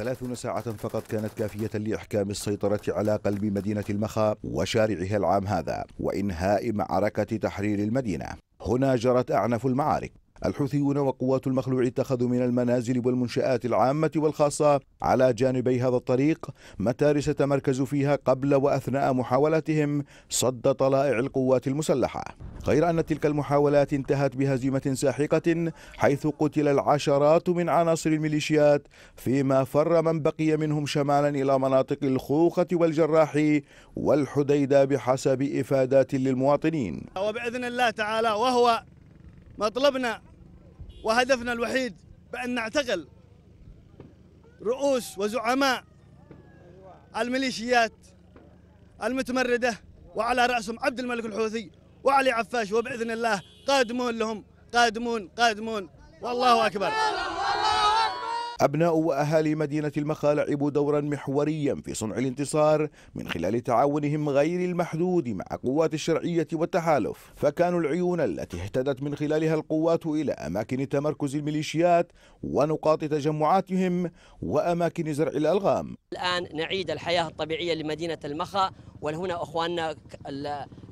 ثلاثون ساعة فقط كانت كافية لإحكام السيطرة على قلب مدينة المخا وشارعها العام هذا وإنهاء معركة تحرير المدينة هنا جرت أعنف المعارك الحوثيون وقوات المخلوع اتخذوا من المنازل والمنشآت العامة والخاصة على جانبي هذا الطريق متارس تمركزوا فيها قبل وأثناء محاولاتهم صد طلائع القوات المسلحة غير أن تلك المحاولات انتهت بهزيمة ساحقة حيث قتل العشرات من عناصر الميليشيات فيما فر من بقي منهم شمالا إلى مناطق الخوخة والجراح والحديدة بحسب إفادات للمواطنين وبإذن الله تعالى وهو مطلبنا وهدفنا الوحيد بأن نعتقل رؤوس وزعماء الميليشيات المتمردة وعلى رأسهم عبد الملك الحوثي وعلي عفاش وبإذن الله قادمون لهم قادمون قادمون والله أكبر أبناء وأهالي مدينة المخا لعبوا دورا محوريا في صنع الانتصار من خلال تعاونهم غير المحدود مع قوات الشرعية والتحالف فكانوا العيون التي اهتدت من خلالها القوات إلى أماكن تمركز الميليشيات ونقاط تجمعاتهم وأماكن زرع الألغام الآن نعيد الحياة الطبيعية لمدينة المخا وهنا أخواننا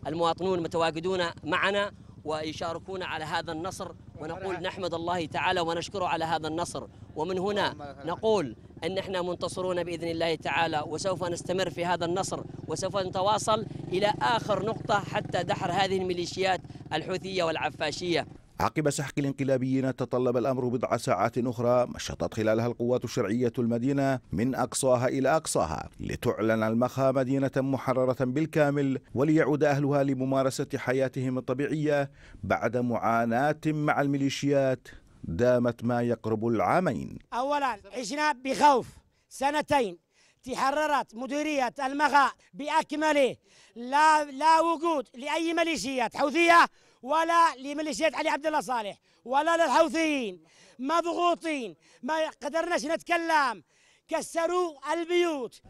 المواطنون متواجدون معنا ويشاركون على هذا النصر ونقول نحمد الله تعالى ونشكره على هذا النصر ومن هنا نقول أن احنا منتصرون بإذن الله تعالى وسوف نستمر في هذا النصر وسوف نتواصل إلى آخر نقطة حتى دحر هذه الميليشيات الحوثية والعفاشية عقب سحق الانقلابيين تطلب الأمر بضع ساعات أخرى مشطت خلالها القوات الشرعية المدينة من أقصاها إلى أقصاها لتعلن المخا مدينة محررة بالكامل وليعود أهلها لممارسة حياتهم الطبيعية بعد معاناة مع الميليشيات دامت ما يقرب العامين أولا عشنا بخوف سنتين تحررت مديرية المخا بأكمله لا, لا وجود لأي ميليشيات حوثية ولا لميليشيات علي عبد الله صالح ولا للحوثيين مضغوطين ما قدرناش نتكلم كسروا البيوت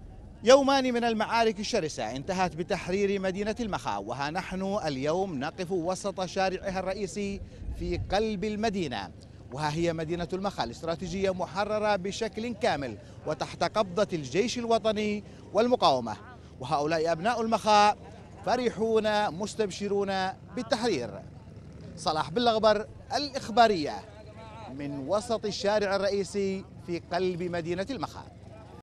يومان من المعارك الشرسة انتهت بتحرير مدينة المخا وها نحن اليوم نقف وسط شارعها الرئيسي في قلب المدينة وها هي مدينة المخا الاستراتيجية محررة بشكل كامل وتحت قبضة الجيش الوطني والمقاومة وهؤلاء أبناء المخا فرحون مستبشرون بالتحرير صلاح بالغبر الإخبارية من وسط الشارع الرئيسي في قلب مدينة المخا